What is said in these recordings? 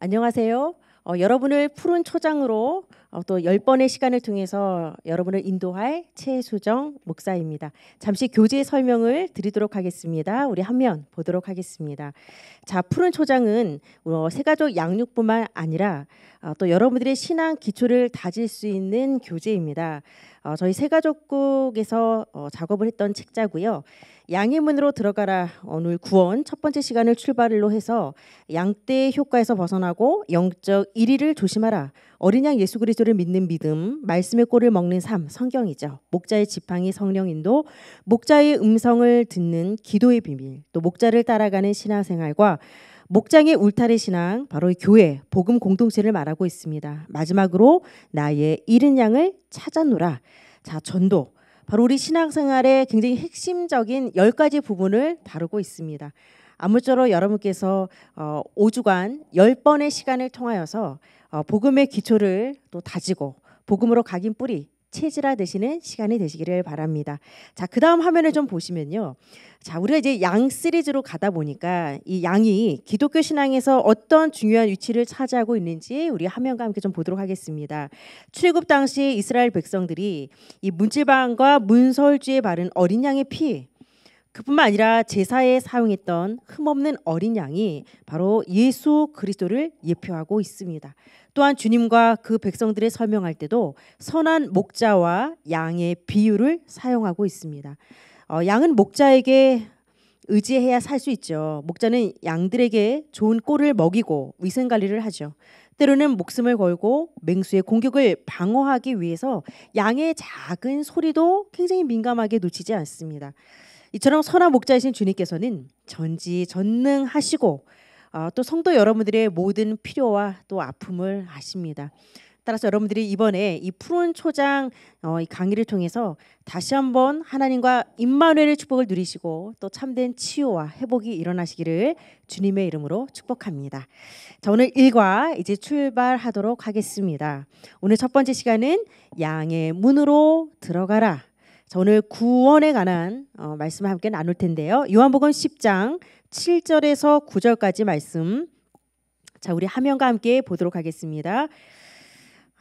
안녕하세요. 어, 여러분을 푸른 초장으로 어, 또 열번의 시간을 통해서 여러분을 인도할 최수정 목사입니다. 잠시 교재 설명을 드리도록 하겠습니다. 우리 한 면 보도록 하겠습니다. 자, 푸른 초장은 어, 세가족 양육뿐만 아니라 어, 또 여러분들의 신앙 기초를 다질 수 있는 교재입니다. 어, 저희 세가족국에서 어, 작업을 했던 책자고요. 양의문으로 들어가라 오늘 구원 첫 번째 시간을 출발로 해서 양떼의 효과에서 벗어나고 영적 1위를 조심하라. 어린 양 예수 그리스도를 믿는 믿음, 말씀의 꼴을 먹는 삶, 성경이죠. 목자의 지팡이 성령 인도, 목자의 음성을 듣는 기도의 비밀, 또 목자를 따라가는 신앙생활과 목장의 울타리 신앙, 바로 교회, 복음 공동체를 말하고 있습니다. 마지막으로 나의 잃은 양을 찾아노라. 자, 전도. 바로 우리 신앙생활의 굉장히 핵심적인 열 가지 부분을 다루고 있습니다. 아무쪼록 여러분께서 어, 5주간 10번의 시간을 통하여서 어, 복음의 기초를 또 다지고 복음으로 각인 뿌리 체질화 되시는 시간이 되시기를 바랍니다. 자, 그 다음 화면을 좀 보시면요. 자, 우리가 이제 양 시리즈로 가다 보니까 이 양이 기독교 신앙에서 어떤 중요한 위치를 차지하고 있는지 우리 화면과 함께 좀 보도록 하겠습니다. 출국 당시 이스라엘 백성들이 이 문지방과 문설주에 바른 어린 양의 피 그뿐만 아니라 제사에 사용했던 흠없는 어린 양이 바로 예수 그리스도를 예표하고 있습니다. 또한 주님과 그 백성들의 설명할 때도 선한 목자와 양의 비유를 사용하고 있습니다. 어, 양은 목자에게 의지해야 살 수 있죠. 목자는 양들에게 좋은 꼴을 먹이고 위생 관리를 하죠. 때로는 목숨을 걸고 맹수의 공격을 방어하기 위해서 양의 작은 소리도 굉장히 민감하게 놓치지 않습니다. 이처럼 선한 목자이신 주님께서는 전지 전능하시고 어, 또 성도 여러분들의 모든 필요와 또 아픔을 아십니다. 따라서 여러분들이 이번에 이 푸른 초장 어, 이 강의를 통해서 다시 한번 하나님과 임마누엘의 축복을 누리시고 또 참된 치유와 회복이 일어나시기를 주님의 이름으로 축복합니다. 자 오늘 일과 이제 출발하도록 하겠습니다. 오늘 첫 번째 시간은 양의 문으로 들어가라. 자, 오늘 구원에 관한 어, 말씀을 함께 나눌 텐데요. 요한복음 10장 7절에서 9절까지 말씀. 자, 우리 하면과 함께 보도록 하겠습니다.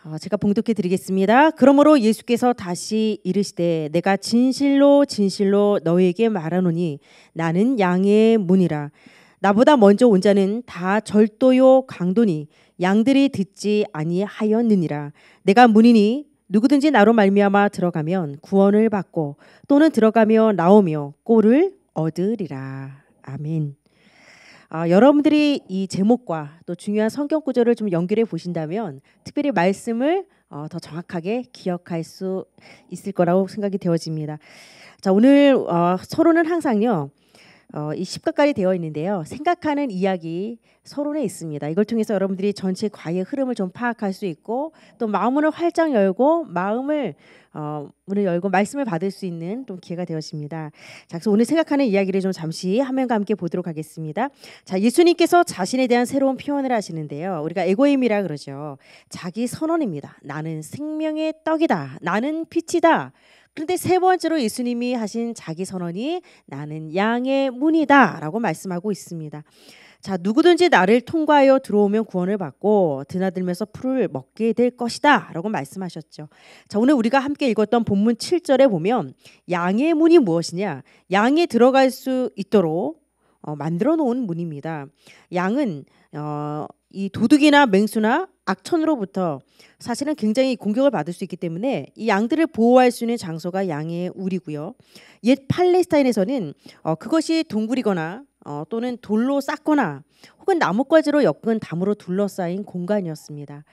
어, 제가 봉독해 드리겠습니다. 그러므로 예수께서 다시 이르시되 내가 진실로 진실로 너에게 말하노니 나는 양의 문이라 나보다 먼저 온 자는 다 절도요 강도니 양들이 듣지 아니하였느니라 내가 문이니 누구든지 나로 말미암아 들어가면 구원을 받고 또는 들어가며 나오며 꼴을 얻으리라. 아멘. 아, 여러분들이 이 제목과 또 중요한 성경 구절을 좀 연결해 보신다면 특별히 말씀을 어, 더 정확하게 기억할 수 있을 거라고 생각이 되어집니다. 자 오늘 어, 서론은 항상요 어, 이1 0가까이 되어 있는데요. 생각하는 이야기 서론에 있습니다. 이걸 통해서 여러분들이 전체 과의 흐름을 좀 파악할 수 있고 또 마음을 활짝 열고 마음을 어, 문을 열고 말씀을 받을 수 있는 좀 기회가 되었습니다 자, 그래서 오늘 생각하는 이야기를 좀 잠시 화면과 함께 보도록 하겠습니다. 자, 예수님께서 자신에 대한 새로운 표현을 하시는데요. 우리가 에고임이라 그러죠. 자기 선언입니다. 나는 생명의 떡이다. 나는 빛이다. 근데 세 번째로 예수님이 하신 자기 선언이 나는 양의 문이다라고 말씀하고 있습니다. 자, 누구든지 나를 통과하여 들어오면 구원을 받고 드나들면서 풀을 먹게 될 것이다. 라고 말씀하셨죠. 자, 오늘 우리가 함께 읽었던 본문 7절에 보면 양의 문이 무엇이냐? 양이 들어갈 수 있도록 어, 만들어 놓은 문입니다. 양은 어, 이 도둑이나 맹수나 악천으로부터 사실은 굉장히 공격을 받을 수 있기 때문에 이 양들을 보호할 수 있는 장소가 양의 우리고요. 옛 팔레스타인에서는 어, 그것이 동굴이거나 어, 또는 돌로 쌓거나 혹은 나뭇가지로 엮은 담으로 둘러싸인 공간이었습니다.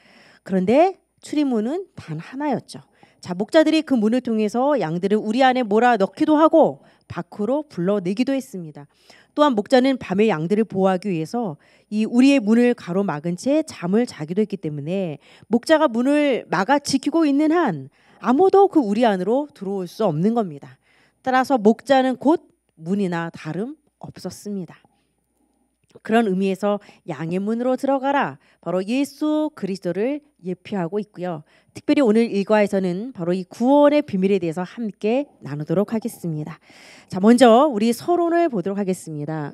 그런데 출입문은 단 하나였죠. 자, 목자들이 그 문을 통해서 양들을 우리 안에 몰아 넣기도 하고 밖으로 불러내기도 했습니다. 또한 목자는 밤에 양들을 보호하기 위해서 이 우리의 문을 가로막은 채 잠을 자기도 했기 때문에 목자가 문을 막아 지키고 있는 한 아무도 그 우리 안으로 들어올 수 없는 겁니다. 따라서 목자는 곧 문이나 다름 없었습니다. 그런 의미에서 양의 문으로 들어가라. 바로 예수 그리스도를 예표하고 있고요. 특별히 오늘 일과에서는 바로 이 구원의 비밀에 대해서 함께 나누도록 하겠습니다. 자, 먼저 우리 서론을 보도록 하겠습니다.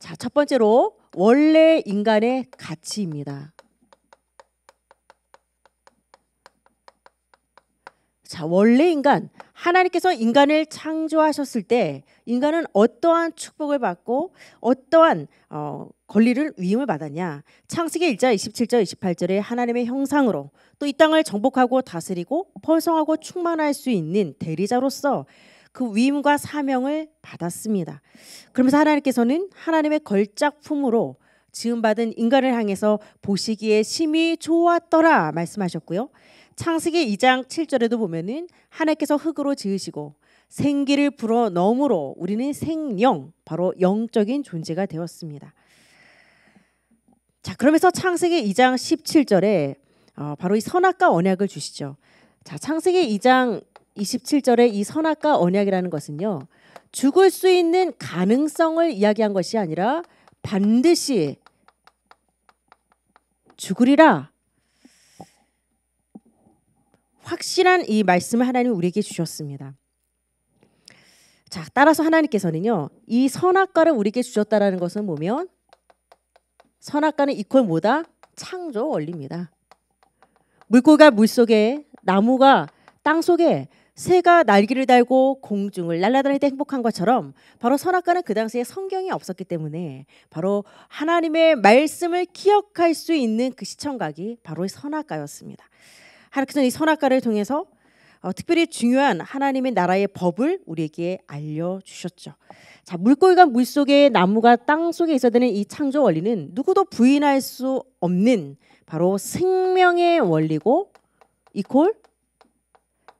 자, 첫 번째로 원래 인간의 가치입니다. 자, 원래 인간 하나님께서 인간을 창조하셨을 때 인간은 어떠한 축복을 받고 어떠한 어, 권리를 위임을 받았냐? 창세기 1장 27절 28절에 하나님의 형상으로 또 이 땅을 정복하고 다스리고 번성하고 충만할 수 있는 대리자로서 그 위임과 사명을 받았습니다. 그러면서 하나님께서는 하나님의 걸작품으로 지음받은 인간을 향해서 보시기에 심히 좋았더라 말씀하셨고요. 창세기 2장 7절에도 보면은 하나님께서 흙으로 지으시고 생기를 불어 넘으로 우리는 생령 바로 영적인 존재가 되었습니다. 자 그러면서 창세기 2장 17절에 어, 바로 이 선악과 언약을 주시죠. 자 창세기 2장 27절에 이 선악과 언약이라는 것은요 죽을 수 있는 가능성을 이야기한 것이 아니라 반드시 죽으리라 확실한 이 말씀을 하나님 우리에게 주셨습니다. 자, 따라서 하나님께서는요. 이 선악과를 우리에게 주셨다라는 것은 보면 선악과는 이퀄 뭐다? 창조 원리입니다. 물고기가 물속에 나무가 땅속에 새가 날개를 달고 공중을 날아다닐 때 행복한 것처럼 바로 선악과는 그 당시에 성경이 없었기 때문에 바로 하나님의 말씀을 기억할 수 있는 그 시청각이 바로 선악과였습니다. 하나님께서는 이 선악과를 통해서 어, 특별히 중요한 하나님의 나라의 법을 우리에게 알려주셨죠. 자, 물고기가 물 속에 나무가 땅 속에 있어야 되는 이 창조 원리는 누구도 부인할 수 없는 바로 생명의 원리고 이콜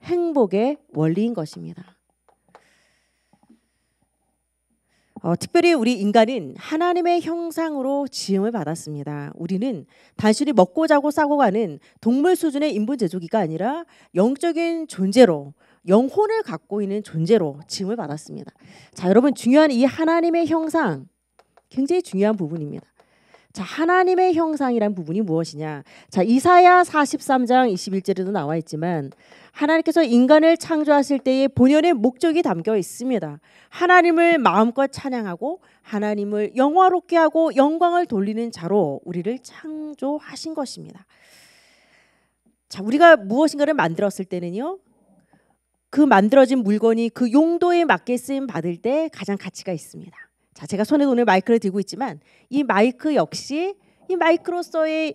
행복의 원리인 것입니다. 어, 특별히 우리 인간은 하나님의 형상으로 지음을 받았습니다. 우리는 단순히 먹고 자고 싸고 가는 동물 수준의 인본 제조기가 아니라 영적인 존재로 영혼을 갖고 있는 존재로 지음을 받았습니다. 자, 여러분 중요한 이 하나님의 형상 굉장히 중요한 부분입니다. 자, 하나님의 형상이란 부분이 무엇이냐? 자, 이사야 43장 21절에도 나와 있지만 하나님께서 인간을 창조하실 때의 본연의 목적이 담겨 있습니다. 하나님을 마음껏 찬양하고 하나님을 영화롭게 하고 영광을 돌리는 자로 우리를 창조하신 것입니다. 자, 우리가 무엇인가를 만들었을 때는요. 그 만들어진 물건이 그 용도에 맞게 쓰임 받을 때 가장 가치가 있습니다. 자, 제가 손에 오늘 마이크를 들고 있지만 이 마이크 역시 이 마이크로서의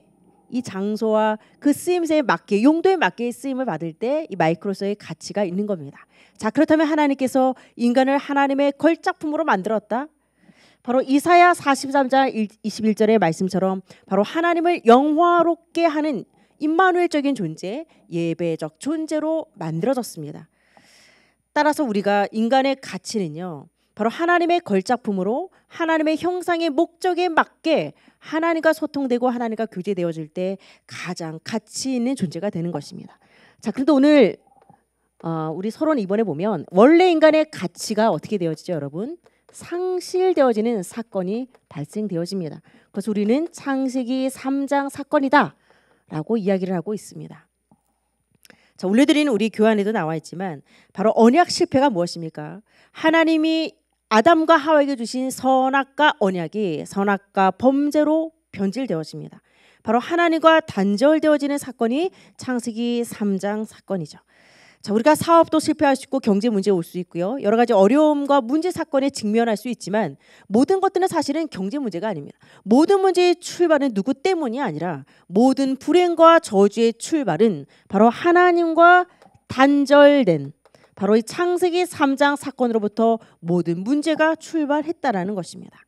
이 장소와 그 쓰임새에 맞게 용도에 맞게 쓰임을 받을 때 이 마이크로서의 가치가 있는 겁니다. 자, 그렇다면 하나님께서 인간을 하나님의 걸작품으로 만들었다. 바로 이사야 43장 21절의 말씀처럼 바로 하나님을 영화롭게 하는 임마누엘적인 존재, 예배적 존재로 만들어졌습니다. 따라서 우리가 인간의 가치는요. 바로 하나님의 걸작품으로 하나님의 형상의 목적에 맞게 하나님과 소통되고 하나님과 교제되어질 때 가장 가치 있는 존재가 되는 것입니다. 자, 그런데 오늘 어, 우리 서론 이번에 보면 원래 인간의 가치가 어떻게 되어지죠, 여러분? 상실되어지는 사건이 발생되어집니다. 그래서 우리는 창세기 3장 사건이다라고 이야기를 하고 있습니다. 자, 올려드리 우리 교환에도 나와 있지만 바로 언약 실패가 무엇입니까? 하나님이 아담과 하와에게 주신 선악과 언약이 선악과 범죄로 변질되어집니다. 바로 하나님과 단절되어지는 사건이 창세기 3장 사건이죠. 자, 우리가 사업도 실패할 수 있고 경제 문제에 올 수 있고요. 여러 가지 어려움과 문제 사건에 직면할 수 있지만 모든 것들은 사실은 경제 문제가 아닙니다. 모든 문제의 출발은 누구 때문이 아니라 모든 불행과 저주의 출발은 바로 하나님과 단절된 바로 이 창세기 3장 사건으로부터 모든 문제가 출발했다라는 것입니다.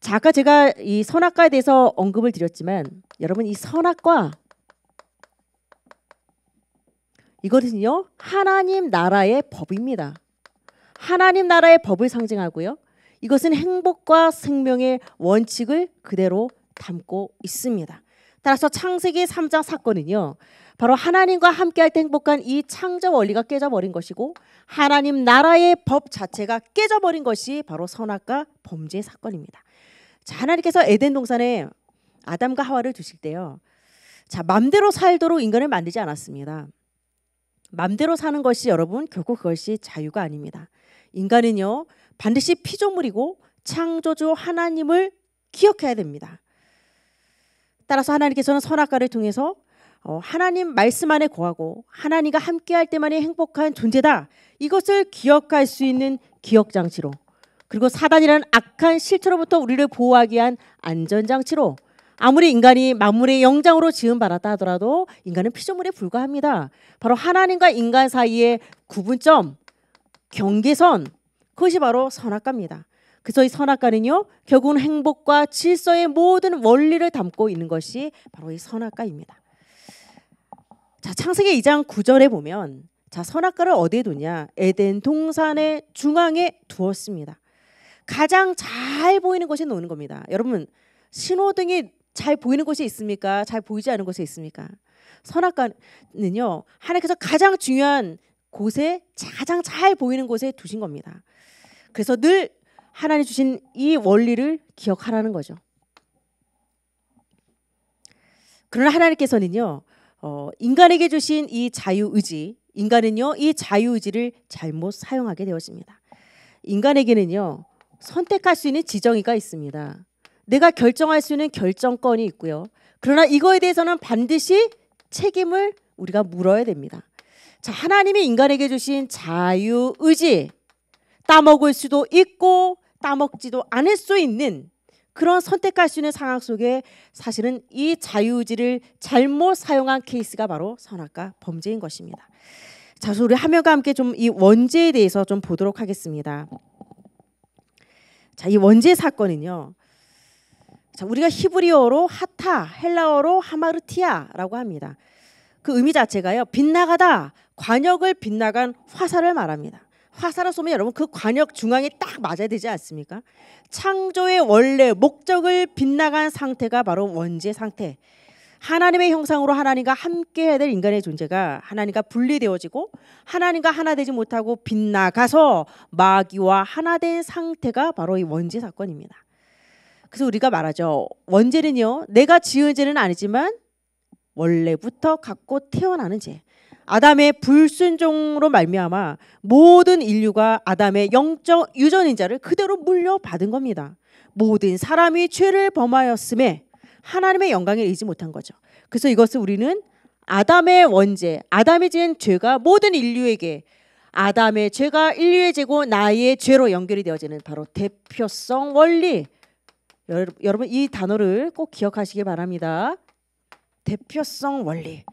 자, 아까 제가 이 선악과에 대해서 언급을 드렸지만 여러분 이 선악과 이것은요 하나님 나라의 법입니다. 하나님 나라의 법을 상징하고요. 이것은 행복과 생명의 원칙을 그대로 담고 있습니다. 따라서 창세기 3장 사건은요 바로 하나님과 함께할 때 행복한 이 창조 원리가 깨져버린 것이고 하나님 나라의 법 자체가 깨져버린 것이 바로 선악과 범죄 사건입니다. 자, 하나님께서 에덴 동산에 아담과 하와를 두실 때요. 자, 맘대로 살도록 인간을 만들지 않았습니다. 맘대로 사는 것이 여러분 결국 그것이 자유가 아닙니다. 인간은요 반드시 피조물이고 창조주 하나님을 기억해야 됩니다. 따라서 하나님께서는 선악과를 통해서 어, 하나님 말씀 안에 고하고 하나님과 함께할 때만이 행복한 존재다. 이것을 기억할 수 있는 기억 장치로 그리고 사단이라는 악한 실체로부터 우리를 보호하기 위한 안전 장치로 아무리 인간이 만물의 영장으로 지음 받았다 하더라도 인간은 피조물에 불과합니다. 바로 하나님과 인간 사이의 구분점, 경계선 그것이 바로 선악과입니다. 그래서 이 선악과는요 결국은 행복과 질서의 모든 원리를 담고 있는 것이 바로 이 선악과입니다. 자, 창세기 2장 9절에 보면 자, 선악과를 어디에 두냐? 에덴 동산의 중앙에 두었습니다. 가장 잘 보이는 곳에 놓는 겁니다. 여러분, 신호등이 잘 보이는 곳이 있습니까? 잘 보이지 않은 곳이 있습니까? 선악과는요. 하나님께서 가장 중요한 곳에 가장 잘 보이는 곳에 두신 겁니다. 그래서 늘 하나님 주신 이 원리를 기억하라는 거죠. 그러나 하나님께서는요. 어, 인간에게 주신 이 자유의지, 인간은요, 이 자유의지를 잘못 사용하게 되었습니다. 인간에게는요, 선택할 수 있는 지정이가 있습니다. 내가 결정할 수 있는 결정권이 있고요. 그러나 이거에 대해서는 반드시 책임을 우리가 물어야 됩니다. 자, 하나님이 인간에게 주신 자유의지, 따먹을 수도 있고, 따먹지도 않을 수 있는 그런 선택할 수 있는 상황 속에 사실은 이 자유의지를 잘못 사용한 케이스가 바로 선악과 범죄인 것입니다. 자, 우리 하명과 함께 좀 이 원죄에 대해서 좀 보도록 하겠습니다. 자, 이 원죄 사건은요. 자, 우리가 히브리어로 하타, 헬라어로 하마르티아라고 합니다. 그 의미 자체가요. 빗나가다, 관역을 빗나간 화살을 말합니다. 화살을 쏘면 여러분 그 관역 중앙에 딱 맞아야 되지 않습니까? 창조의 원래 목적을 빗나간 상태가 바로 원죄 상태. 하나님의 형상으로 하나님과 함께 해야 될 인간의 존재가 하나님과 분리되어지고 하나님과 하나 되지 못하고 빗나가서 마귀와 하나 된 상태가 바로 이 원죄 사건입니다. 그래서 우리가 말하죠. 원죄는요. 내가 지은 죄는 아니지만 원래부터 갖고 태어나는 죄. 아담의 불순종으로 말미암아 모든 인류가 아담의 영적 유전인자를 그대로 물려받은 겁니다. 모든 사람이 죄를 범하였음에 하나님의 영광을 잃지 못한 거죠. 그래서 이것을 우리는 아담의 원죄, 아담이 지은 죄가 모든 인류에게 아담의 죄가 인류의 죄고 나의 죄로 연결이 되어지는 바로 대표성 원리. 여러분 이 단어를 꼭 기억하시기 바랍니다. 대표성 원리.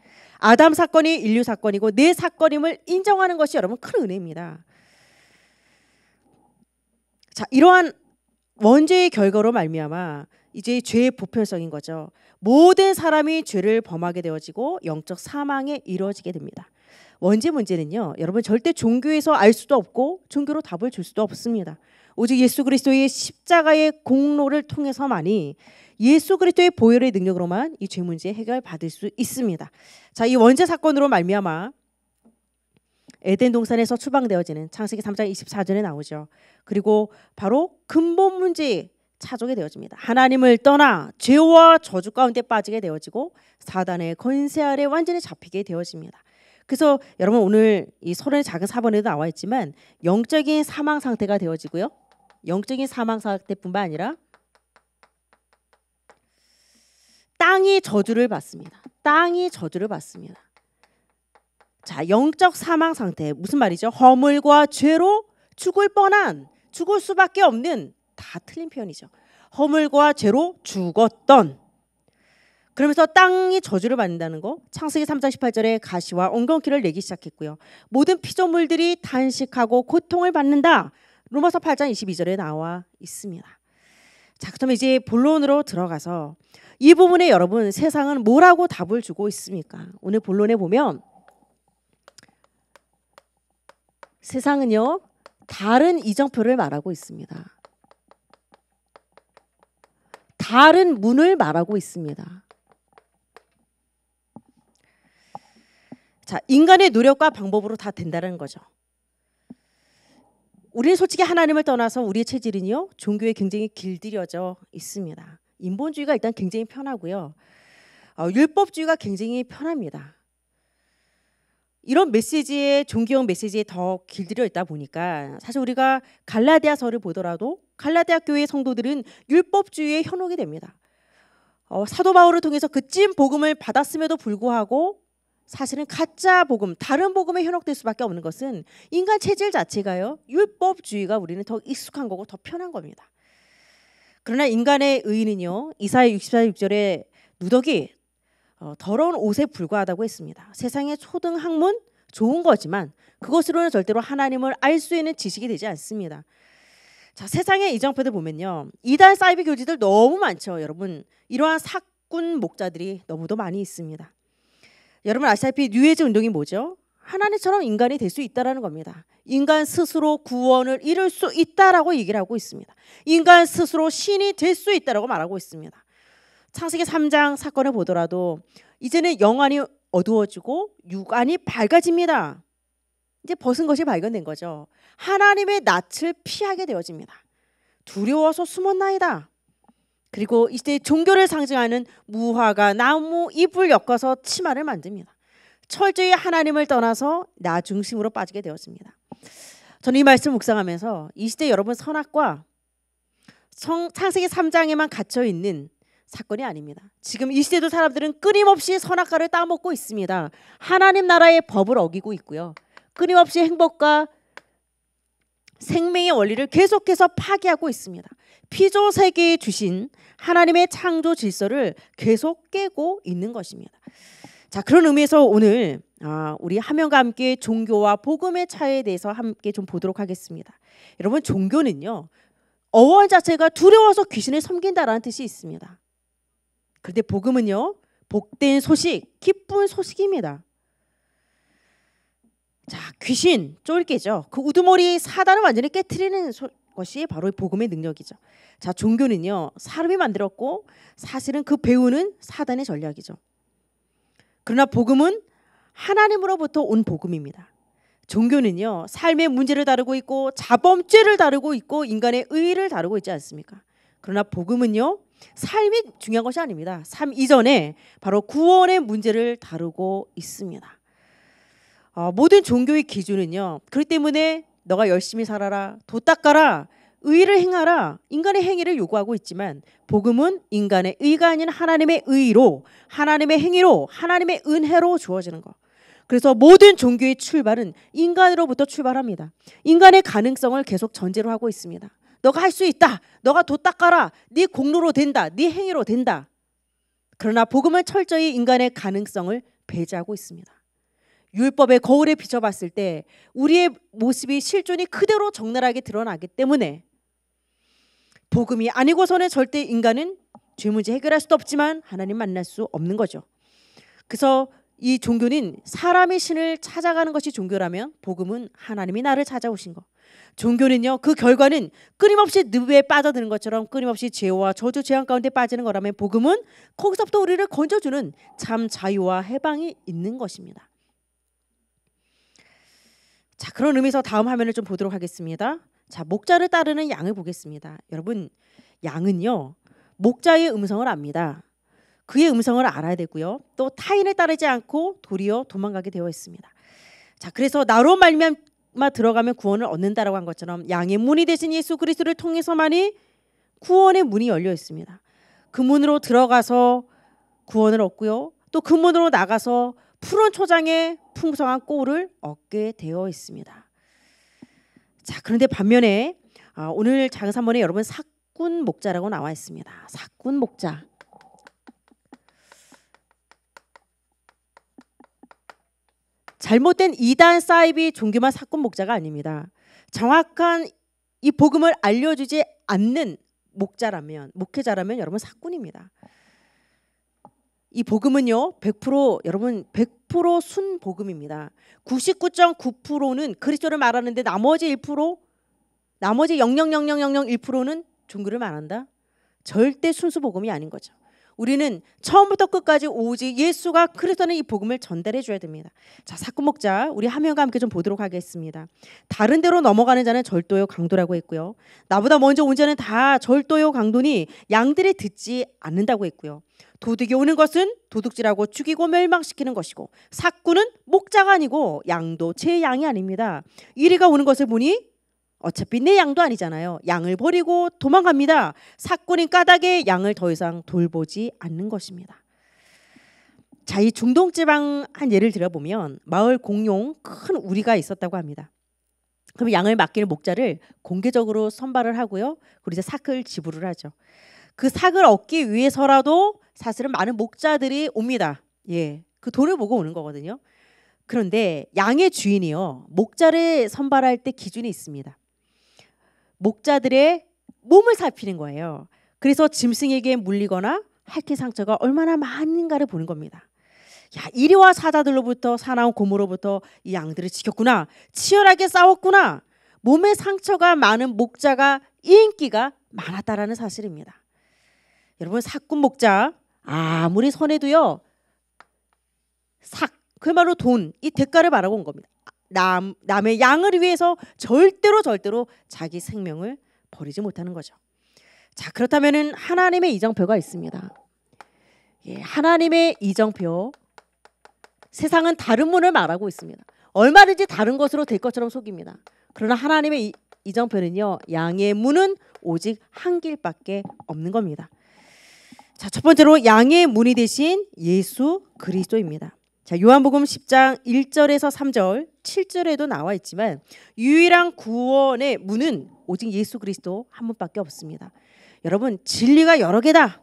아담 사건이 인류 사건이고 내 사건임을 인정하는 것이 여러분 큰 은혜입니다. 자, 이러한 원죄의 결과로 말미암아 이제 죄의 보편성인 거죠. 모든 사람이 죄를 범하게 되어지고 영적 사망에 이루어지게 됩니다. 원죄 문제는요. 여러분 절대 종교에서 알 수도 없고 종교로 답을 줄 수도 없습니다. 오직 예수 그리스도의 십자가의 공로를 통해서만이 예수 그리스도의 보혈의 능력으로만 이 죄 문제 해결받을 수 있습니다. 자, 이 원죄 사건으로 말미암아 에덴 동산에서 추방되어지는 창세기 3장 24절에 나오죠. 그리고 바로 근본 문제 찾아오 되어집니다. 하나님을 떠나 죄와 저주 가운데 빠지게 되어지고 사단의 권세 아래 완전히 잡히게 되어집니다. 그래서 여러분 오늘 이 서론의 작은 사번에도 나와 있지만 영적인 사망 상태가 되어지고요. 영적인 사망 상태뿐만 아니라 땅이 저주를 받습니다. 땅이 저주를 받습니다. 자, 영적 사망 상태 무슨 말이죠? 허물과 죄로 죽을 뻔한 죽을 수밖에 없는 다 틀린 표현이죠. 허물과 죄로 죽었던 그러면서 땅이 저주를 받는다는 거 창세기 3장 18절에 가시와 엉겅퀴를 내기 시작했고요. 모든 피조물들이 단식하고 고통을 받는다. 로마서 8장 22절에 나와 있습니다. 자, 그럼 이제 본론으로 들어가서 이 부분에 여러분 세상은 뭐라고 답을 주고 있습니까? 오늘 본론에 보면 세상은요 다른 이정표를 말하고 있습니다. 다른 문을 말하고 있습니다. 자, 인간의 노력과 방법으로 다 된다는 거죠. 우리는 솔직히 하나님을 떠나서 우리의 체질은요 종교에 굉장히 길들여져 있습니다. 인본주의가 일단 굉장히 편하고요. 어, 율법주의가 굉장히 편합니다. 이런 메시지에 종교형 메시지에 더 길들여 있다 보니까 사실 우리가 갈라디아서를 보더라도 갈라디아 교회 의 성도들은 율법주의에 현혹이 됩니다. 어, 사도 바울을 통해서 그 찐 복음을 받았음에도 불구하고 사실은 가짜 복음, 다른 복음에 현혹될 수밖에 없는 것은 인간 체질 자체가요 율법주의가 우리는 더 익숙한 거고 더 편한 겁니다. 그러나 인간의 의는요 이사의 64절에 6 누더기 어, 더러운 옷에 불과하다고 했습니다. 세상의 초등 학문 좋은 거지만 그것으로는 절대로 하나님을 알 수 있는 지식이 되지 않습니다. 자 세상의 이정표들 보면요 이단 사이비 교지들 너무 많죠 여러분 이러한 사꾼 목자들이 너무도 많이 있습니다. 여러분 아시다시피 뉴에즈 운동이 뭐죠? 하나님처럼 인간이 될 수 있다라는 겁니다. 인간 스스로 구원을 이룰 수 있다라고 얘기를 하고 있습니다. 인간 스스로 신이 될 수 있다라고 말하고 있습니다. 창세기 3장 사건을 보더라도 이제는 영안이 어두워지고 육안이 밝아집니다. 이제 벗은 것이 발견된 거죠. 하나님의 낯을 피하게 되어집니다. 두려워서 숨었나이다. 그리고 이제 종교를 상징하는 무화과 나무 잎을 엮어서 치마를 만듭니다. 철저히 하나님을 떠나서 나 중심으로 빠지게 되었습니다. 저는 이 말씀 묵상하면서 이 시대 여러분 선악과 성, 창세기 3장에만 갇혀 있는 사건이 아닙니다. 지금 이 시대도 사람들은 끊임없이 선악과를 따먹고 있습니다. 하나님 나라의 법을 어기고 있고요. 끊임없이 행복과 생명의 원리를 계속해서 파괴하고 있습니다. 피조 세계에 주신 하나님의 창조 질서를 계속 깨고 있는 것입니다. 자 그런 의미에서 오늘 아, 우리 하명과 함께 종교와 복음의 차이에 대해서 함께 좀 보도록 하겠습니다. 여러분 종교는요 어원 자체가 두려워서 귀신을 섬긴다라는 뜻이 있습니다. 그런데 복음은요 복된 소식, 기쁜 소식입니다. 자 귀신 쫄개죠. 그 우두머리 사단을 완전히 깨뜨리는 소, 것이 바로 복음의 능력이죠. 자 종교는요 사람이 만들었고 사실은 그 배우는 사단의 전략이죠. 그러나 복음은 하나님으로부터 온 복음입니다. 종교는요, 삶의 문제를 다루고 있고, 자범죄를 다루고 있고, 인간의 의의를 다루고 있지 않습니까? 그러나 복음은요, 삶이 중요한 것이 아닙니다. 삶 이전에 바로 구원의 문제를 다루고 있습니다. 어, 모든 종교의 기준은요, 그렇기 때문에 너가 열심히 살아라, 도 닦아라, 의를 행하라 인간의 행위를 요구하고 있지만 복음은 인간의 의가 아닌 하나님의 의로 하나님의 행위로 하나님의 은혜로 주어지는 것. 그래서 모든 종교의 출발은 인간으로부터 출발합니다. 인간의 가능성을 계속 전제로 하고 있습니다. 너가 할 수 있다. 너가 도 닦아라. 네 공로로 된다. 네 행위로 된다. 그러나 복음은 철저히 인간의 가능성을 배제하고 있습니다. 율법의 거울에 비춰봤을 때 우리의 모습이 실존이 그대로 적나라하게 드러나기 때문에 복음이 아니고서는 절대 인간은 죄 문제 해결할 수도 없지만 하나님 만날 수 없는 거죠. 그래서 이 종교는 사람의 신을 찾아가는 것이 종교라면 복음은 하나님이 나를 찾아오신 것. 종교는요 그 결과는 끊임없이 늪에 빠져드는 것처럼 끊임없이 죄와 저주 재앙 가운데 빠지는 거라면 복음은 거기서부터 우리를 건져주는 참 자유와 해방이 있는 것입니다. 자 그런 의미에서 다음 화면을 좀 보도록 하겠습니다. 자, 목자를 따르는 양을 보겠습니다. 여러분, 양은요. 목자의 음성을 압니다. 그의 음성을 알아야 되고요. 또 타인을 따르지 않고 도리어 도망가게 되어 있습니다. 자, 그래서 나로 말미암아 들어가면 구원을 얻는다라고 한 것처럼 양의 문이 되신 예수 그리스도를 통해서만이 구원의 문이 열려 있습니다. 그 문으로 들어가서 구원을 얻고요. 또 그 문으로 나가서 푸른 초장의 풍성한 꼴을 얻게 되어 있습니다. 자, 그런데 반면에 아, 오늘 작은 3번에 여러분 사꾼 목자라고 나와 있습니다. 사꾼 목자. 잘못된 이단 사이비 종교만 사꾼 목자가 아닙니다. 정확한 이 복음을 알려주지 않는 목자라면 목회자라면 여러분 사꾼입니다. 이 복음은요, 100% 여러분 100% 순복음입니다. 99.9%는 그리스도를 말하는데 나머지 1% 나머지 0.00001%는 종교를 말한다. 절대 순수 복음이 아닌 거죠. 우리는 처음부터 끝까지 오직 예수가 그리스도는 이 복음을 전달해 줘야 됩니다. 자, 사건 목자 우리 하명과 함께 좀 보도록 하겠습니다. 다른 데로 넘어가는 자는 절도요 강도라고 했고요. 나보다 먼저 온 자는 다 절도요 강도니 양들이 듣지 않는다고 했고요. 도둑이 오는 것은 도둑질하고 죽이고 멸망시키는 것이고 사꾼은 목자가 아니고 양도 제 양이 아닙니다. 이리가 오는 것을 보니 어차피 내 양도 아니잖아요. 양을 버리고 도망갑니다. 사건인 까닭에 양을 더 이상 돌보지 않는 것입니다. 자, 이 중동 지방 한 예를 들어보면 마을 공룡 큰 우리가 있었다고 합니다. 그럼 양을 맡길 목자를 공개적으로 선발을 하고요. 그리고 이제 삭을 지불을 하죠. 그 삭을 얻기 위해서라도 사실은 많은 목자들이 옵니다. 예. 그 돈을 보고 오는 거거든요. 그런데 양의 주인이요. 목자를 선발할 때 기준이 있습니다. 목자들의 몸을 살피는 거예요. 그래서 짐승에게 물리거나 핥힌 상처가 얼마나 많은가를 보는 겁니다. 야, 이리와 사자들로부터 사나운 고모로부터이 양들을 지켰구나. 치열하게 싸웠구나. 몸에 상처가 많은 목자가 인기가 많았다라는 사실입니다. 여러분 사꾼 목자 아무리 선해도요. 삭, 그야말로 돈, 이 대가를 바라고 온 겁니다. 남, 남의 양을 위해서 절대로 절대로 자기 생명을 버리지 못하는 거죠. 자, 그렇다면은 하나님의 이정표가 있습니다. 예, 하나님의 이정표. 세상은 다른 문을 말하고 있습니다. 얼마든지 다른 것으로 될 것처럼 속입니다. 그러나 하나님의 이, 이정표는요, 양의 문은 오직 한 길밖에 없는 겁니다. 자, 첫 번째로 양의 문이 대신 예수 그리스도입니다. 자, 요한복음 10장 1절에서 3절, 7절에도 나와 있지만 유일한 구원의 문은 오직 예수 그리스도 한 분밖에 없습니다. 여러분, 진리가 여러 개다.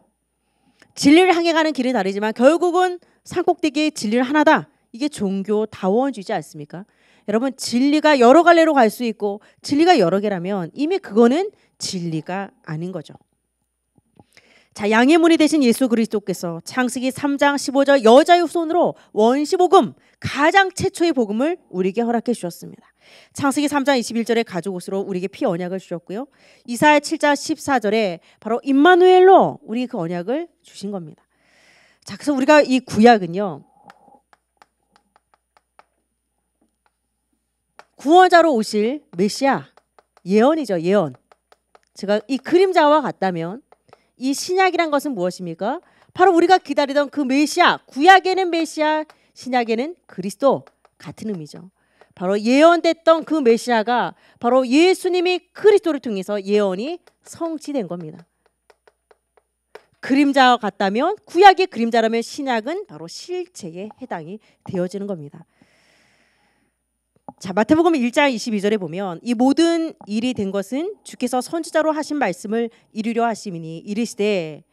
진리를 향해 가는 길이 다르지만 결국은 산꼭대기의 진리를 하나다. 이게 종교 다원주의지 않습니까? 여러분, 진리가 여러 갈래로 갈 수 있고 진리가 여러 개라면 이미 그거는 진리가 아닌 거죠. 자, 양의 문이 되신 예수 그리스도께서 창세기 3장 15절 여자의 후손으로 원시 복음 가장 최초의 복음을 우리에게 허락해 주셨습니다. 창세기 3장 21절에 가족 옷으로 우리에게 피 언약을 주셨고요. 이사야 7장 14절에 바로 임마누엘로 우리 그 언약을 주신 겁니다. 자, 그래서 우리가 이 구약은요. 구원자로 오실 메시아 예언이죠, 예언. 제가 이 그림자와 같다면 이 신약이란 것은 무엇입니까? 바로 우리가 기다리던 그 메시아, 구약에는 메시아, 신약에는 그리스도 같은 의미죠. 바로 예언됐던 그 메시아가 바로 예수님이 그리스도를 통해서 예언이 성취된 겁니다. 그림자와 같다면 구약의 그림자라면 신약은 바로 실체에 해당이 되어지는 겁니다. 자 마태복음 1장 22절에 보면 이 모든 일이 된 것은 주께서 선지자로 하신 말씀을 이루려 하심이니 이르시되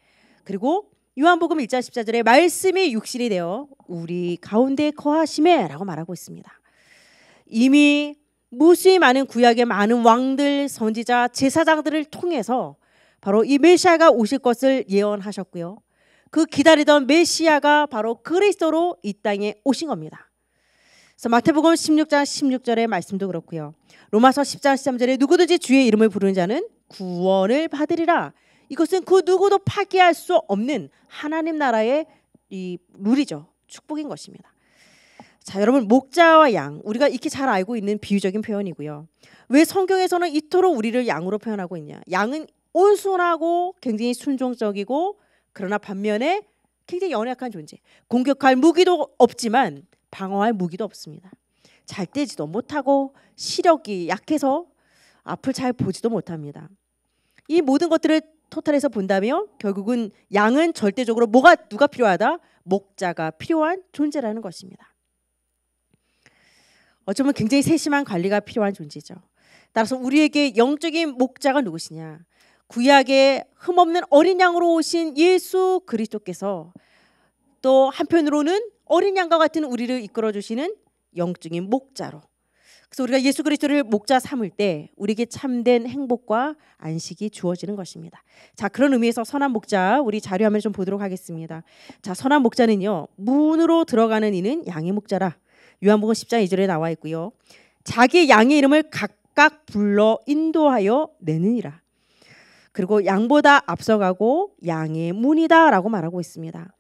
그리고 요한복음 1장 14절에 말씀이 육신이 되어 우리 가운데 거하심에라고 말하고 있습니다. 이미 무수히 많은 구약의 많은 왕들, 선지자, 제사장들을 통해서 바로 이 메시아가 오실 것을 예언하셨고요. 그 기다리던 메시아가 바로 그리스도로 이 땅에 오신 겁니다. 그래서 마태복음 16장 16절의 말씀도 그렇고요. 로마서 10장 13절에 누구든지 주의 이름을 부르는 자는 구원을 받으리라. 이것은 그 누구도 파괴할 수 없는 하나님 나라의 이 룰이죠. 축복인 것입니다. 자, 여러분 목자와 양 우리가 익히 잘 알고 있는 비유적인 표현이고요. 왜 성경에서는 이토록 우리를 양으로 표현하고 있냐? 양은 온순하고 굉장히 순종적이고 그러나 반면에 굉장히 연약한 존재. 공격할 무기도 없지만 방어할 무기도 없습니다. 잘 떼지도 못하고 시력이 약해서 앞을 잘 보지도 못합니다. 이 모든 것들을 토탈해서본다면 결국은 양은 절대적으로 뭐가 누가 필요하다? 목자가 필요한 존재라는 것입니다. 어쩌면 굉장히 세심한 관리가 필요한 존재죠. 따라서 우리에게 영적인 목자가 누구시냐? 구약의 흠없는 어린 양으로 오신 예수 그리스도께서 또 한편으로는 어린 양과 같은 우리를 이끌어 주시는 영적인 목자로 그래서 우리가 예수 그리스도를 목자 삼을 때 우리에게 참된 행복과 안식이 주어지는 것입니다. 자, 그런 의미에서 선한 목자 우리 자료 화면 좀 보도록 하겠습니다. 자, 선한 목자는요. 문으로 들어가는 이는 양의 목자라. 요한복음 10장 2절에 나와 있고요. 자기 양의 이름을 각각 불러 인도하여 내느니라. 그리고 양보다 앞서가고 양의 문이다라고 말하고 있습니다.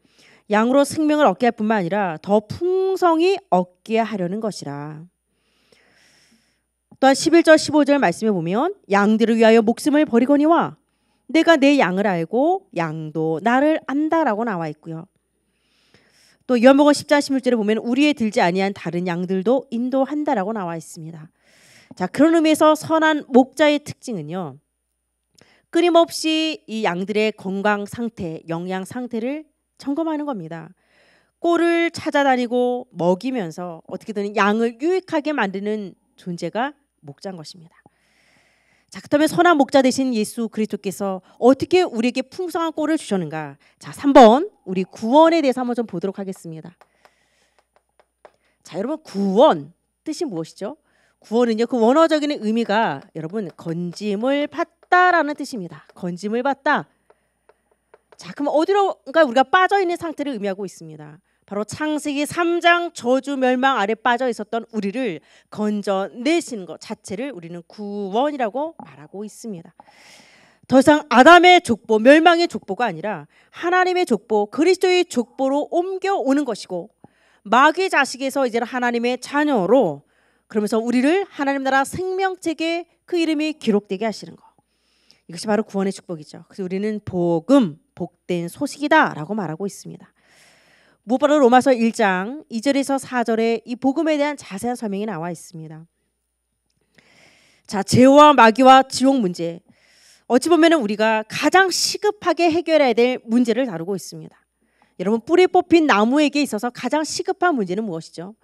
양으로 생명을 얻게 할 뿐만 아니라 더 풍성히 얻게 하려는 것이라. 또한 11절 15절 말씀에 보면 양들을 위하여 목숨을 버리거니와 내가 내 양을 알고 양도 나를 안다라고 나와 있고요. 또 요한복음 10장 16절에 보면 우리의 들지 아니한 다른 양들도 인도한다라고 나와 있습니다. 자, 그런 의미에서 선한 목자의 특징은요. 끊임없이 이 양들의 건강 상태, 영양 상태를 점검하는 겁니다. 꼴을 찾아다니고 먹이면서 어떻게든 양을 유익하게 만드는 존재가 목자인 것입니다. 자, 그다음 선한 목자 되신 예수 그리스도께서 어떻게 우리에게 풍성한 꼴을 주셨는가? 자, 3번 우리 구원에 대해서 한번 좀 보도록 하겠습니다. 자, 여러분 구원 뜻이 무엇이죠? 구원은요 그 원어적인 의미가 여러분 건짐을 받다라는 뜻입니다. 건짐을 받다. 자, 그럼 어디론가 우리가 빠져 있는 상태를 의미하고 있습니다. 바로 창세기 3장 저주 멸망 아래 빠져 있었던 우리를 건져내신 것 자체를 우리는 구원이라고 말하고 있습니다. 더 이상 아담의 족보, 멸망의 족보가 아니라 하나님의 족보, 그리스도의 족보로 옮겨오는 것이고 마귀 자식에서 이제는 하나님의 자녀로 그러면서 우리를 하나님 나라 생명책에 그 이름이 기록되게 하시는 것. 이것이 바로 구원의 축복이죠. 그래서 우리는 복음, 복된 소식이다라고 말하고 있습니다. 무엇보다 로마서 1장 2절에서 4절에 이 복음에 대한 자세한 설명이 나와 있습니다. 자, 죄와 마귀와 지옥 문제. 어찌 보면 우리가 가장 시급하게 해결해야 될 문제를 다루고 있습니다. 여러분, 뿌리 뽑힌 나무에게 있어서 가장 시급한 문제는 무엇이죠?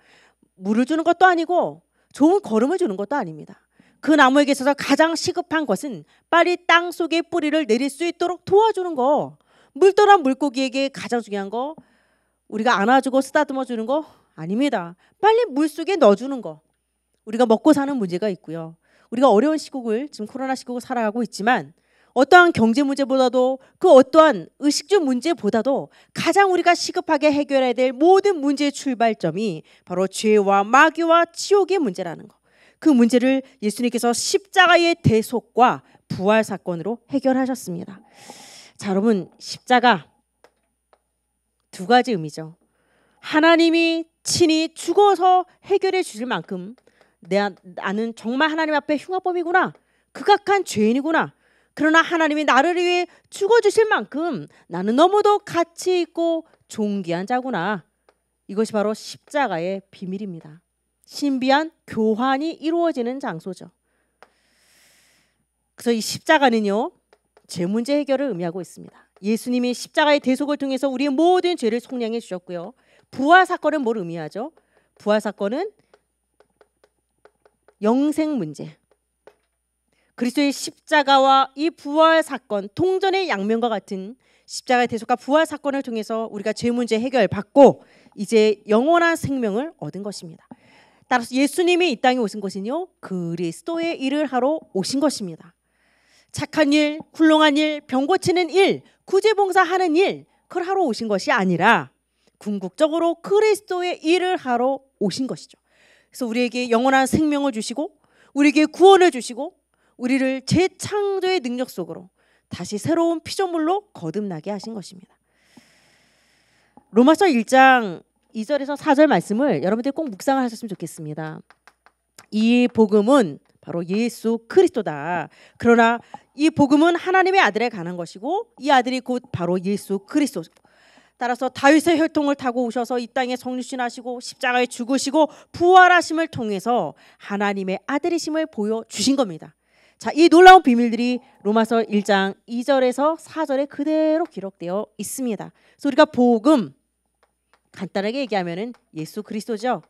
물을 주는 것도 아니고 좋은 걸음을 주는 것도 아닙니다. 그 나무에게 있어서 가장 시급한 것은 빨리 땅 속에 뿌리를 내릴 수 있도록 도와주는 거. 물떠난 물고기에게 가장 중요한 거 우리가 안아주고 쓰다듬어 주는 거 아닙니다. 빨리 물 속에 넣어주는 거. 우리가 먹고 사는 문제가 있고요. 우리가 어려운 시국을 지금 코로나 시국을 살아가고 있지만 어떠한 경제 문제보다도 그 어떠한 의식주 문제보다도 가장 우리가 시급하게 해결해야 될 모든 문제의 출발점이 바로 죄와 마귀와 치욕의 문제라는 거. 그 문제를 예수님께서 십자가의 대속과 부활 사건으로 해결하셨습니다. 자, 여러분 십자가 두 가지 의미죠. 하나님이 친히 죽어서 해결해 주실 만큼 내, 나는 정말 하나님 앞에 흉악범이구나. 극악한 죄인이구나. 그러나 하나님이 나를 위해 죽어 주실 만큼 나는 너무도 가치 있고 존귀한 자구나. 이것이 바로 십자가의 비밀입니다. 신비한 교환이 이루어지는 장소죠. 그래서 이 십자가는요. 죄 문제 해결을 의미하고 있습니다. 예수님이 십자가의 대속을 통해서 우리의 모든 죄를 속량해 주셨고요. 부활 사건은 뭘 의미하죠? 부활 사건은 영생 문제. 그리스도의 십자가와 이 부활 사건, 통전의 양면과 같은 십자가의 대속과 부활 사건을 통해서 우리가 죄 문제 해결받고 이제 영원한 생명을 얻은 것입니다. 따라서 예수님이 이 땅에 오신 것은요 그리스도의 일을 하러 오신 것입니다. 착한 일, 훌륭한 일, 병 고치는 일, 구제봉사 하는 일, 그걸 하러 오신 것이 아니라 궁극적으로 그리스도의 일을 하러 오신 것이죠. 그래서 우리에게 영원한 생명을 주시고 우리에게 구원을 주시고 우리를 재창조의 능력 속으로 다시 새로운 피조물로 거듭나게 하신 것입니다. 로마서 1장 2절에서 4절 말씀을 여러분들이 꼭묵상 하셨으면 좋겠습니다. 이 복음은 바로 예수 그리스도다. 그러나 이 복음은 하나님의 아들에 관한 것이고 이 아들이 곧 바로 예수 그리스도. 따라서 다윗의 혈통을 타고 오셔서 이 땅에 성육신하시고 십자가에 죽으시고 부활하심을 통해서 하나님의 아들이심을 보여 주신 겁니다. 자, 이 놀라운 비밀들이 로마서 1장 2절에서 4절에 그대로 기록되어 있습니다. 그래서 우리가 복음 간단하게 얘기하면은 예수 그리스도죠.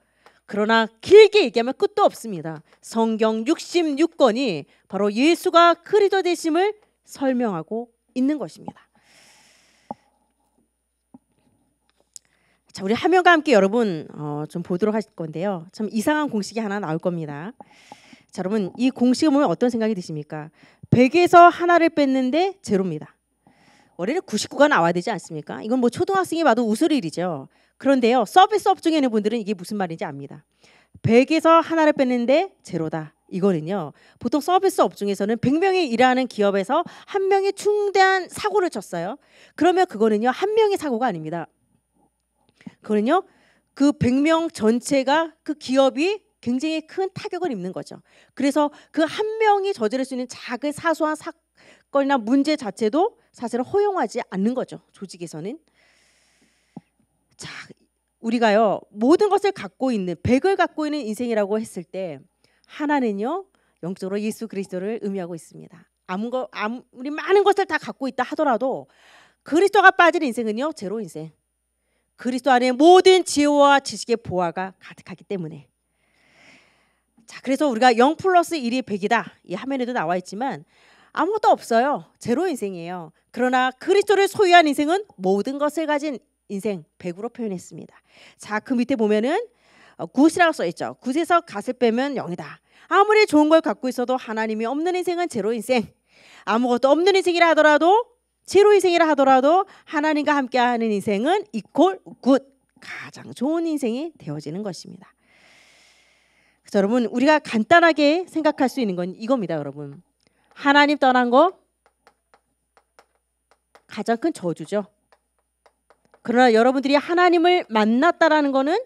그러나 길게 얘기하면 끝도 없습니다. 성경 66권이 바로 예수가 그리도 되심을 설명하고 있는 것입니다. 자, 우리 화면과 함께 여러분 어, 좀 보도록 하실 건데요. 참 이상한 공식이 하나 나올 겁니다. 자, 여러분 이 공식을 보면 어떤 생각이 드십니까? 100에서 하나를 뺐는데 제로입니다. 원래는 99가 나와야 되지 않습니까? 이건 뭐 초등학생이 봐도 웃을 일이죠. 그런데요. 서비스 업중에 있는 분들은 이게 무슨 말인지 압니다. 100에서 하나를 뺐는데 제로다. 이거는요. 보통 서비스 업중에서는 100명이 일하는 기업에서 한 명이 중대한 사고를 쳤어요. 그러면 그거는요. 한 명의 사고가 아닙니다. 그거는요. 그 100명 전체가 그 기업이 굉장히 큰 타격을 입는 거죠. 그래서 그 한 명이 저지를 수 있는 작은 사소한 사, 사건이나 문제 자체도 사실은 허용하지 않는 거죠. 조직에서는. 자, 우리가요. 모든 것을 갖고 있는 백을 갖고 있는 인생이라고 했을 때 하나는요. 영적으로 예수 그리스도를 의미하고 있습니다. 아무거 아무리 많은 것을 다 갖고 있다 하더라도 그리스도가 빠진 인생은요. 제로 인생. 그리스도 안에 모든 지혜와 지식의 보화가 가득하기 때문에 자, 그래서 우리가 0 플러스 1이 100이다. 이 화면에도 나와 있지만 아무것도 없어요. 제로 인생이에요. 그러나 그리스도를 소유한 인생은 모든 것을 가진 인생 100으로 표현했습니다. 자, 그 밑에 보면은 어, 굿이라고 써 있죠. 굿에서 갓을 빼면 영이다 아무리 좋은 걸 갖고 있어도 하나님이 없는 인생은 제로 인생. 아무것도 없는 인생이라 하더라도 제로 인생이라 하더라도 하나님과 함께하는 인생은 이퀄 굿. 가장 좋은 인생이 되어지는 것입니다. 그래서 여러분 우리가 간단하게 생각할 수 있는 건 이겁니다, 여러분. 하나님 떠난 거 가장 큰 저주죠. 그러나 여러분들이 하나님을 만났다라는 거는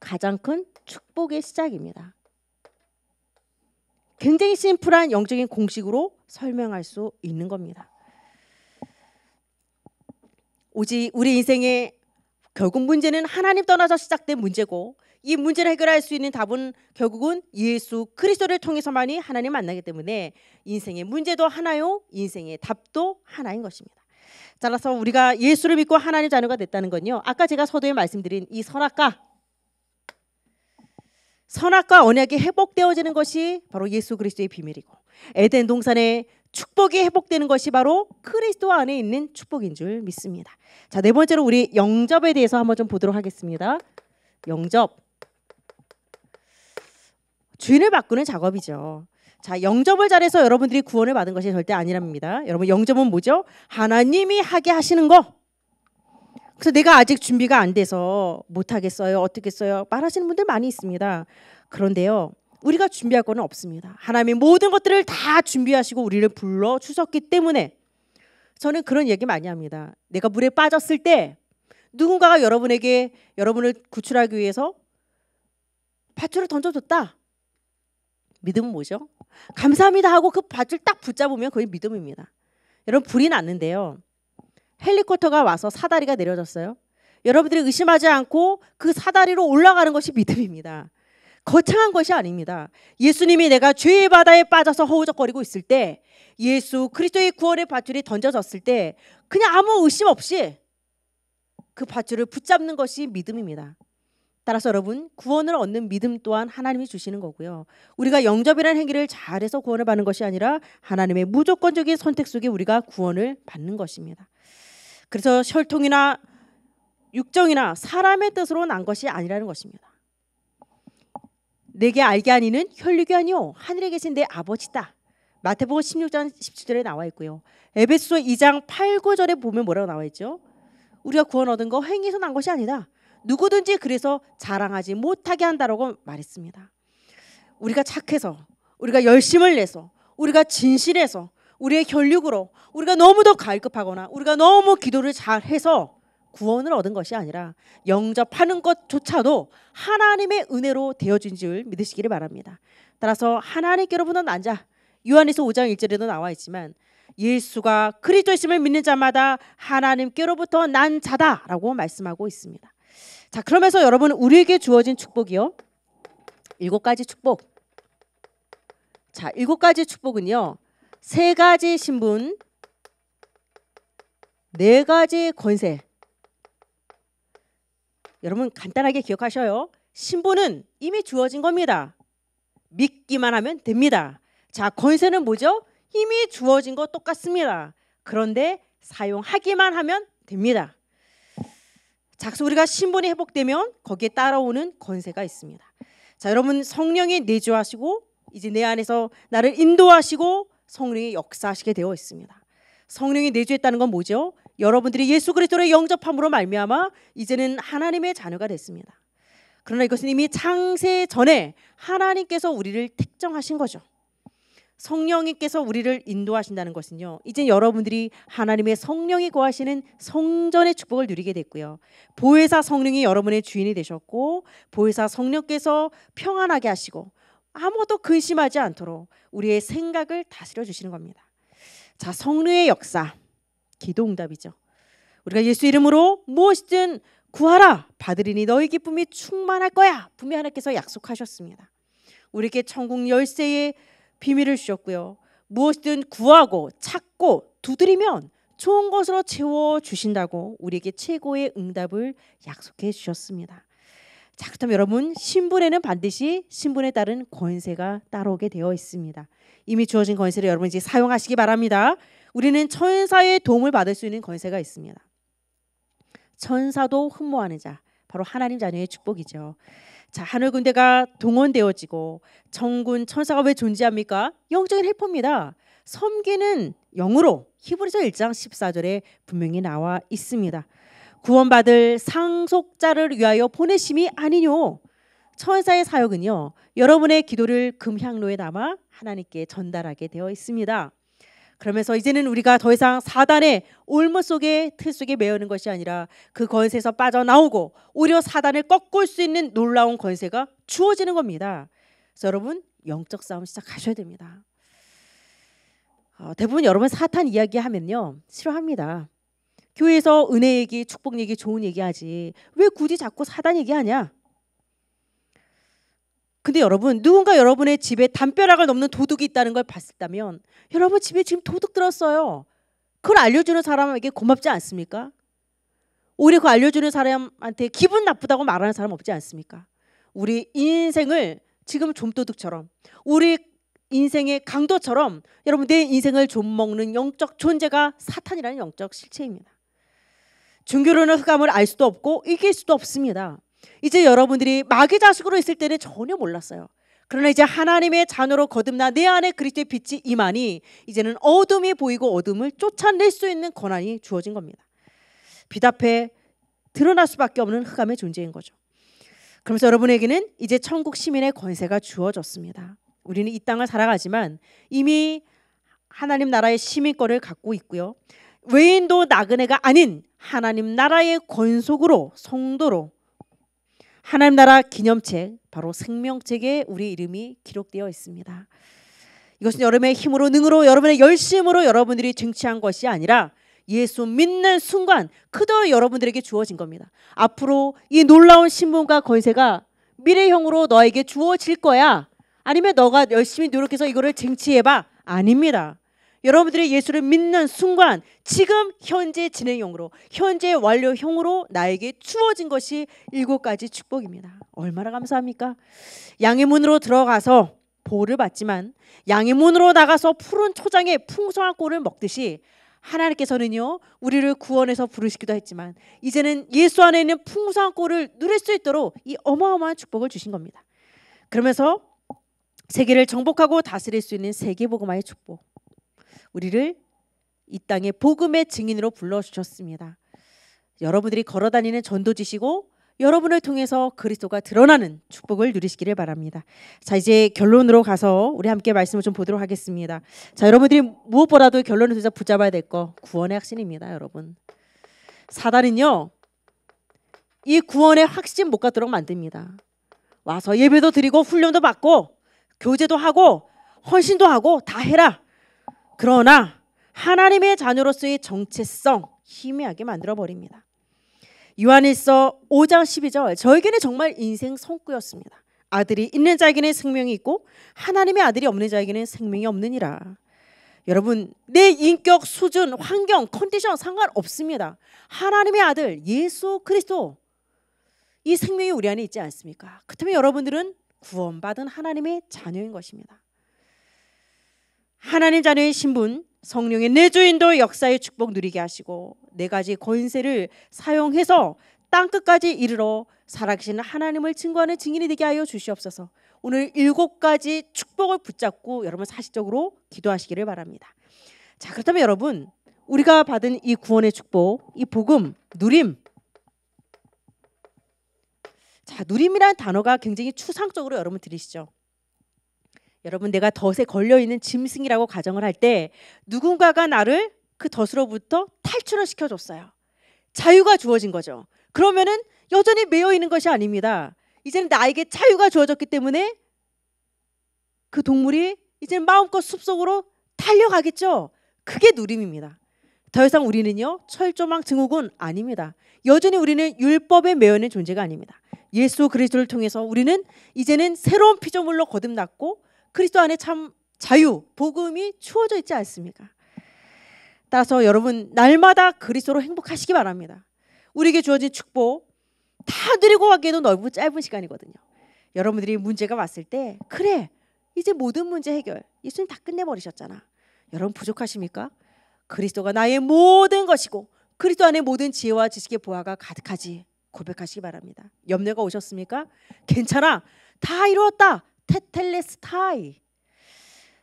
가장 큰 축복의 시작입니다. 굉장히 심플한 영적인 공식으로 설명할 수 있는 겁니다. 오직 우리 인생의 결국 문제는 하나님 떠나서 시작된 문제고 이 문제를 해결할 수 있는 답은 결국은 예수 그리스도를 통해서만이 하나님 만나기 때문에 인생의 문제도 하나요, 인생의 답도 하나인 것입니다. 따라서 우리가 예수를 믿고 하나님 자녀가 됐다는 건요. 아까 제가 서두에 말씀드린 이 선악과 선악과 언약이 회복되어지는 것이 바로 예수 그리스도의 비밀이고 에덴 동산의 축복이 회복되는 것이 바로 그리스도 안에 있는 축복인 줄 믿습니다. 자, 네 번째로 우리 영접에 대해서 한번 좀 보도록 하겠습니다. 영접. 주인을 바꾸는 작업이죠. 자, 영접을 잘해서 여러분들이 구원을 받은 것이 절대 아니랍니다. 여러분 영접은 뭐죠? 하나님이 하게 하시는 거. 그래서 내가 아직 준비가 안 돼서 못 하겠어요. 어떻게써요 말하시는 분들 많이 있습니다. 그런데요. 우리가 준비할 거는 없습니다. 하나님이 모든 것들을 다 준비하시고 우리를 불러 주셨기 때문에 저는 그런 얘기 많이 합니다. 내가 물에 빠졌을 때 누군가가 여러분에게 여러분을 구출하기 위해서 밧줄을 던져줬다. 믿음은 뭐죠? 감사합니다 하고 그 밧줄 딱 붙잡으면 그게 믿음입니다. 여러분 불이 났는데요. 헬리콥터가 와서 사다리가 내려졌어요. 여러분들이 의심하지 않고 그 사다리로 올라가는 것이 믿음입니다. 거창한 것이 아닙니다. 예수님이 내가 죄의 바다에 빠져서 허우적거리고 있을 때 예수 그리스도의 구원의 밧줄이 던져졌을 때 그냥 아무 의심 없이 그 밧줄을 붙잡는 것이 믿음입니다. 따라서 여러분 구원을 얻는 믿음 또한 하나님이 주시는 거고요. 우리가 영접이라는 행위를 잘해서 구원을 받는 것이 아니라 하나님의 무조건적인 선택 속에 우리가 구원을 받는 것입니다. 그래서 혈통이나 육정이나 사람의 뜻으로 난 것이 아니라는 것입니다. 내게 알게 하니는 혈육이 아니오 하늘에 계신 내 아버지다. 마태복음 16장 17절에 나와 있고요. 에베소 2장 8, 9절에 보면 뭐라고 나와 있죠? 우리가 구원 얻은 거 행위에서 난 것이 아니다. 누구든지 그래서 자랑하지 못하게 한다라고 말했습니다. 우리가 착해서 우리가 열심을 내서 우리가 진실해서 우리의 결력으로 우리가 너무 더 갈급하거나 우리가 너무 기도를 잘해서 구원을 얻은 것이 아니라 영접하는 것조차도 하나님의 은혜로 되어진 줄 믿으시기를 바랍니다. 따라서 하나님께로부터 난 자, 요한에서 5장 1절에도 나와 있지만 예수가 그리스도심을 믿는 자마다 하나님께로부터 난 자다라고 말씀하고 있습니다. 자, 그러면서 여러분 우리에게 주어진 축복이요. 일곱 가지 축복. 자, 일곱 가지 축복은요. 세 가지 신분, 네 가지 권세. 여러분 간단하게 기억하셔요. 신분은 이미 주어진 겁니다. 믿기만 하면 됩니다. 자, 권세는 뭐죠? 이미 주어진 것 똑같습니다. 그런데 사용하기만 하면 됩니다. 자, 그래서 우리가 신분이 회복되면 거기에 따라오는 권세가 있습니다. 자, 여러분 성령이 내주하시고 이제 내 안에서 나를 인도하시고 성령이 역사하시게 되어 있습니다. 성령이 내주했다는 건 뭐죠? 여러분들이 예수 그리스도를 영접함으로 말미암아 이제는 하나님의 자녀가 됐습니다. 그러나 이것은 이미 창세 전에 하나님께서 우리를 택정하신 거죠. 성령님께서 우리를 인도하신다는 것은요. 이제 여러분들이 하나님의 성령이 거하시는 성전의 축복을 누리게 됐고요. 보혜사 성령이 여러분의 주인이 되셨고 보혜사 성령께서 평안하게 하시고 아무도 근심하지 않도록 우리의 생각을 다스려 주시는 겁니다. 자, 성령의 역사. 기도 응답이죠. 우리가 예수 이름으로 무엇이든 구하라 받으리니 너희 기쁨이 충만할 거야. 분명 하나님께서 약속하셨습니다. 우리에게 천국 열쇠의 비밀을 주셨고요. 무엇이든 구하고 찾고 두드리면 좋은 것으로 채워 주신다고 우리에게 최고의 응답을 약속해 주셨습니다. 자, 그렇 여러분 신분에는 반드시 신분에 따른 권세가 따라오게 되어 있습니다. 이미 주어진 권세를 여러분 이제 사용하시기 바랍니다. 우리는 천사의 도움을 받을 수 있는 권세가 있습니다. 천사도 흠모하는 자, 바로 하나님 자녀의 축복이죠. 자, 하늘 군대가 동원되어지고 정군 천사가 왜 존재합니까? 영적인 헬퍼입니다. 섬기는 영으로 히브리서 1장 14절에 분명히 나와 있습니다. 구원받을 상속자를 위하여 보내심이 아니뇨. 천사의 사역은요. 여러분의 기도를 금향로에 담아 하나님께 전달하게 되어 있습니다. 그러면서 이제는 우리가 더 이상 사단의 올무 속에 틀 속에 매여는 것이 아니라 그 권세에서 빠져나오고 오히려 사단을 꺾을 수 있는 놀라운 권세가 주어지는 겁니다. 그래서 여러분 영적 싸움 시작하셔야 됩니다. 어, 대부분 여러분 사탄 이야기하면요 싫어합니다. 교회에서 은혜 얘기, 축복 얘기, 좋은 얘기하지 왜 굳이 자꾸 사단 얘기하냐? 근데 여러분 누군가 여러분의 집에 담벼락을 넘는 도둑이 있다는 걸 봤다면 었 여러분 집에 지금 도둑 들었어요. 그걸 알려주는 사람에게 고맙지 않습니까? 오히려 그 알려주는 사람한테 기분 나쁘다고 말하는 사람 없지 않습니까? 우리 인생을 지금 좀도둑처럼 우리 인생의 강도처럼 여러분 내 인생을 좀 먹는 영적 존재가 사탄이라는 영적 실체입니다. 종교론의 흑암을 알 수도 없고 이길 수도 없습니다. 이제 여러분들이 마귀 자식으로 있을 때는 전혀 몰랐어요. 그러나 이제 하나님의 자녀로 거듭나 내 안에 그리스도의 빛이 임하니 이제는 어둠이 보이고 어둠을 쫓아낼 수 있는 권한이 주어진 겁니다. 빛 앞에 드러날 수밖에 없는 흑암의 존재인 거죠. 그러면서 여러분에게는 이제 천국 시민의 권세가 주어졌습니다. 우리는 이 땅을 살아가지만 이미 하나님 나라의 시민권을 갖고 있고요. 외인도 나그네가 아닌 하나님 나라의 권속으로 성도로 하나님 나라 기념책 바로 생명책에 우리 이름이 기록되어 있습니다. 이것은 여러분의 힘으로 능으로 여러분의 열심으로 여러분들이 쟁취한 것이 아니라 예수 믿는 순간 그대 여러분들에게 주어진 겁니다. 앞으로 이 놀라운 신분과 권세가 미래형으로 너에게 주어질 거야. 아니면 너가 열심히 노력해서 이거를 쟁취해봐. 아닙니다. 여러분들이 예수를 믿는 순간 지금 현재 진행형으로 현재 완료형으로 나에게 주어진 것이 일곱 가지 축복입니다. 얼마나 감사합니까? 양의 문으로 들어가서 보호를 받지만 양의 문으로 나가서 푸른 초장에 풍성한 꼴을 먹듯이 하나님께서는요 우리를 구원해서 부르시기도 했지만 이제는 예수 안에 있는 풍성한 꼴을 누릴 수 있도록 이 어마어마한 축복을 주신 겁니다. 그러면서 세계를 정복하고 다스릴 수 있는 세계복음화의 축복 우리를 이땅의 복음의 증인으로 불러주셨습니다. 여러분들이 걸어다니는 전도지시고 여러분을 통해서 그리스도가 드러나는 축복을 누리시기를 바랍니다. 자, 이제 결론으로 가서 우리 함께 말씀을 좀 보도록 하겠습니다. 자, 여러분들이 무엇보다도 결론을 진짜 붙잡아야 될 거 구원의 확신입니다, 여러분. 사단은요. 이 구원의 확신 못 갖도록 만듭니다. 와서 예배도 드리고 훈련도 받고 교제도 하고 헌신도 하고 다 해라. 그러나 하나님의 자녀로서의 정체성 희미하게 만들어 버립니다. 요한일서 5장 12절 저에게는 정말 인생 성구였습니다. 아들이 있는 자에게는 생명이 있고 하나님의 아들이 없는 자에게는 생명이 없느니라. 여러분 내 인격 수준 환경 컨디션 상관없습니다. 하나님의 아들 예수 그리스도 이 생명이 우리 안에 있지 않습니까? 그렇다면 여러분들은 구원받은 하나님의 자녀인 것입니다. 하나님 자녀의 신분, 성령의 내주인도 역사의 축복 누리게 하시고 네 가지 권세를 사용해서 땅 끝까지 이르러 살아계신 하나님을 증거하는 증인이 되게 하여 주시옵소서. 오늘 일곱 가지 축복을 붙잡고 여러분 사실적으로 기도하시기를 바랍니다. 자 그렇다면 여러분 우리가 받은 이 구원의 축복, 이 복음, 누림. 자 누림이라는 단어가 굉장히 추상적으로 여러분 들으시죠. 여러분 내가 덫에 걸려 있는 짐승이라고 가정을 할 때 누군가가 나를 그 덫으로부터 탈출을 시켜줬어요. 자유가 주어진 거죠. 그러면은 여전히 매여 있는 것이 아닙니다. 이제는 나에게 자유가 주어졌기 때문에 그 동물이 이제 마음껏 숲속으로 달려가겠죠. 그게 누림입니다. 더 이상 우리는요 철조망 증후군 아닙니다. 여전히 우리는 율법에 매여 있는 존재가 아닙니다. 예수 그리스도를 통해서 우리는 이제는 새로운 피조물로 거듭났고 그리스도 안에 참 자유, 복음이 추워져 있지 않습니까? 따라서 여러분 날마다 그리스도로 행복하시기 바랍니다. 우리에게 주어진 축복 다 누리고 가기에도 넓고 짧은 시간이거든요. 여러분들이 문제가 왔을 때 그래 이제 모든 문제 해결 예수님 다 끝내버리셨잖아. 여러분 부족하십니까? 그리스도가 나의 모든 것이고 그리스도 안에 모든 지혜와 지식의 보화가 가득하지 고백하시기 바랍니다. 염려가 오셨습니까? 괜찮아 다 이루었다 테텔레스타이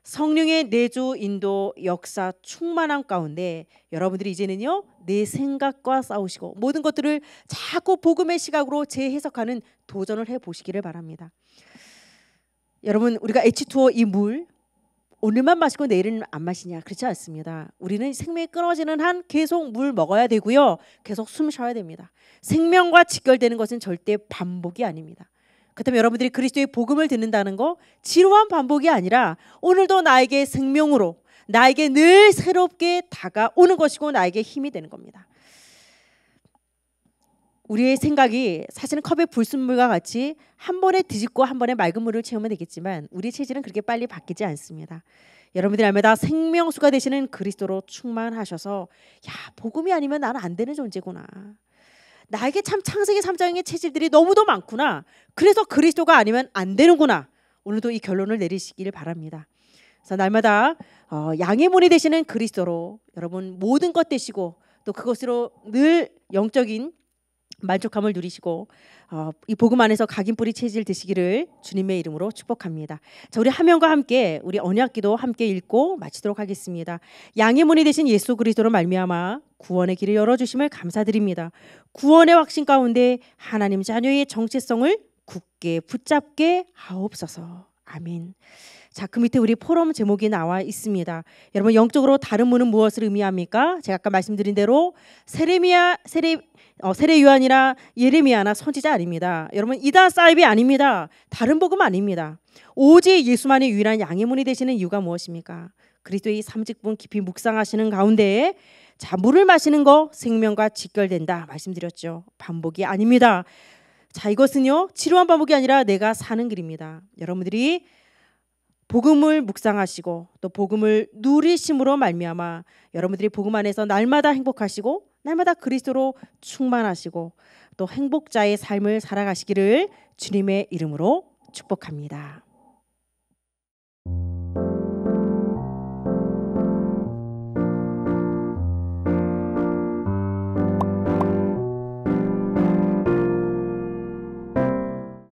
성령의 내조 인도 역사 충만함 가운데 여러분들이 이제는요 내 생각과 싸우시고 모든 것들을 자꾸 복음의 시각으로 재해석하는 도전을 해 보시기를 바랍니다. 여러분 우리가 H2O 이 물 오늘만 마시고 내일은 안 마시냐 그렇지 않습니다. 우리는 생명이 끊어지는 한 계속 물 먹어야 되고요. 계속 숨 쉬어야 됩니다. 생명과 직결되는 것은 절대 반복이 아닙니다. 그렇다면 여러분들이 그리스도의 복음을 듣는다는 거 지루한 반복이 아니라 오늘도 나에게 생명으로 나에게 늘 새롭게 다가오는 것이고 나에게 힘이 되는 겁니다. 우리의 생각이 사실은 컵의 불순물과 같이 한 번에 뒤집고 한 번에 맑은 물을 채우면 되겠지만 우리 체질은 그렇게 빨리 바뀌지 않습니다. 여러분들이 알마다 생명수가 되시는 그리스도로 충만하셔서 야 복음이 아니면 나는 안 되는 존재구나. 나에게 참 창세기 3장의 체질들이 너무도 많구나. 그래서 그리스도가 아니면 안 되는구나. 오늘도 이 결론을 내리시기를 바랍니다. 그래서 날마다 어, 양의 문이 되시는 그리스도로 여러분 모든 것 되시고 또 그것으로 늘 영적인 만족함을 누리시고 어, 이 복음 안에서 각인 뿌리 체질 되시기를 주님의 이름으로 축복합니다. 자, 우리 하면과 함께 우리 언약기도 함께 읽고 마치도록 하겠습니다. 양의 문이 되신 예수 그리스도로 말미암아 구원의 길을 열어 주심을 감사드립니다. 구원의 확신 가운데 하나님 자녀의 정체성을 굳게 붙잡게 하옵소서. 아멘. 자, 그 밑에 우리 포럼 제목이 나와 있습니다. 여러분 영적으로 다른 문은 무엇을 의미합니까? 제가 아까 말씀드린 대로 세레미아 세레 어, 세례 요한이나 예레미아나 선지자 아닙니다. 여러분 이단 사이비 아닙니다. 다른 복음 아닙니다. 오직 예수만이 유일한 양의 문이 되시는 이유가 무엇입니까? 그리스도의 삼직분 깊이 묵상하시는 가운데에 자 물을 마시는 거 생명과 직결된다 말씀드렸죠. 반복이 아닙니다. 자 이것은요 치료한 반복이 아니라 내가 사는 길입니다. 여러분들이 복음을 묵상하시고 또 복음을 누리심으로 말미암아 여러분들이 복음 안에서 날마다 행복하시고 날마다 그리스도로 충만하시고 또 행복자의 삶을 살아가시기를 주님의 이름으로 축복합니다.